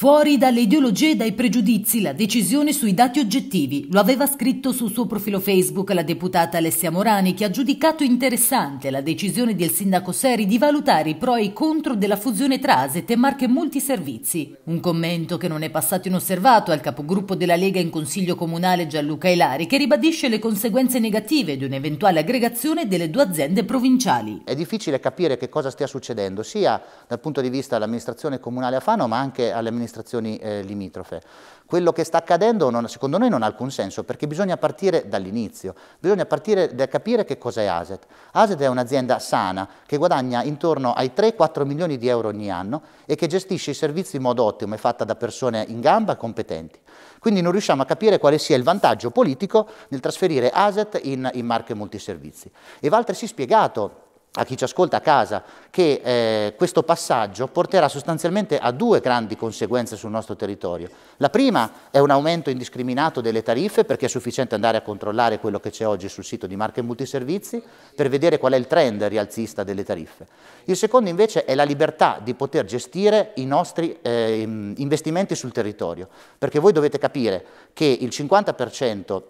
Fuori dalle ideologie e dai pregiudizi la decisione sui dati oggettivi. Lo aveva scritto sul suo profilo Facebook la deputata Alessia Morani che ha giudicato interessante la decisione del sindaco Seri di valutare i pro e i contro della fusione tra Aset e Marche Multiservizi. Un commento che non è passato inosservato al capogruppo della Lega in Consiglio Comunale Gianluca Elari che ribadisce le conseguenze negative di un'eventuale aggregazione delle due aziende provinciali. È difficile capire che cosa stia succedendo sia dal punto di vista dell'amministrazione comunale a Fano ma anche all'amministrazione amministrazioni eh, limitrofe. Quello che sta accadendo non, secondo noi non ha alcun senso perché bisogna partire dall'inizio, bisogna partire da capire che cos'è ASET. ASET è un'azienda sana che guadagna intorno ai 3-4 milioni di euro ogni anno e che gestisce i servizi in modo ottimo, è fatta da persone in gamba competenti. Quindi non riusciamo a capire quale sia il vantaggio politico nel trasferire ASET in, in marche multiservizi. E va altresì spiegato a chi ci ascolta a casa che eh, questo passaggio porterà sostanzialmente a due grandi conseguenze sul nostro territorio. La prima è un aumento indiscriminato delle tariffe perché è sufficiente andare a controllare quello che c'è oggi sul sito di Marche Multiservizi per vedere qual è il trend rialzista delle tariffe. Il secondo invece è la libertà di poter gestire i nostri eh, investimenti sul territorio perché voi dovete capire che il 50%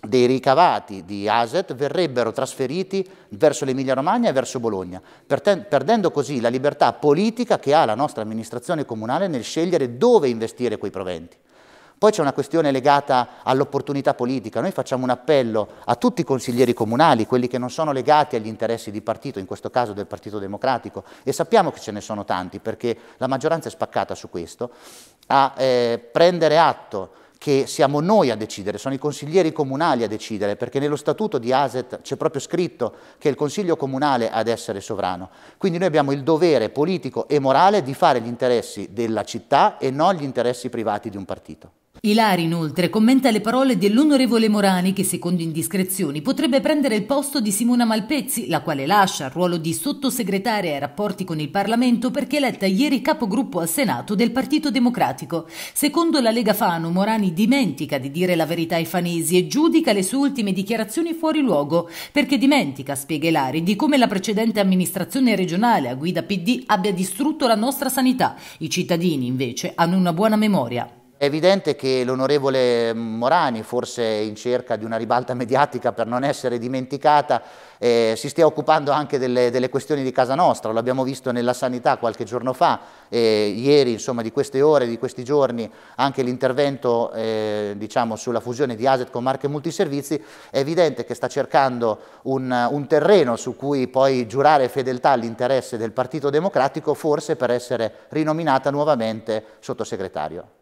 dei ricavati di ASET verrebbero trasferiti verso l'Emilia Romagna e verso Bologna, perdendo così la libertà politica che ha la nostra amministrazione comunale nel scegliere dove investire quei proventi. Poi c'è una questione legata all'opportunità politica. Noi facciamo un appello a tutti i consiglieri comunali, quelli che non sono legati agli interessi di partito, in questo caso del Partito Democratico, e sappiamo che ce ne sono tanti perché la maggioranza è spaccata su questo, a eh, prendere atto che siamo noi a decidere, sono i consiglieri comunali a decidere, perché nello statuto di ASET c'è proprio scritto che è il consiglio comunale ad essere sovrano. Quindi noi abbiamo il dovere politico e morale di fare gli interessi della città e non gli interessi privati di un partito. Ilari inoltre commenta le parole dell'onorevole Morani che secondo indiscrezioni potrebbe prendere il posto di Simona Malpezzi, la quale lascia il ruolo di sottosegretaria ai rapporti con il Parlamento perché eletta ieri capogruppo al Senato del Partito Democratico. Secondo la Lega Fano, Morani dimentica di dire la verità ai fanesi e giudica le sue ultime dichiarazioni fuori luogo, perché dimentica, spiega Ilari, di come la precedente amministrazione regionale a guida PD abbia distrutto la nostra sanità. I cittadini invece hanno una buona memoria. È evidente che l'onorevole Morani, forse in cerca di una ribalta mediatica per non essere dimenticata, eh, si stia occupando anche delle, delle, questioni di casa nostra, l'abbiamo visto nella sanità qualche giorno fa, eh, ieri insomma di queste ore, di questi giorni, anche l'intervento eh, diciamo, sulla fusione di Aset con Marche Multiservizi, è evidente che sta cercando un, un terreno su cui poi giurare fedeltà all'interesse del Partito Democratico, forse per essere rinominata nuovamente sottosegretario.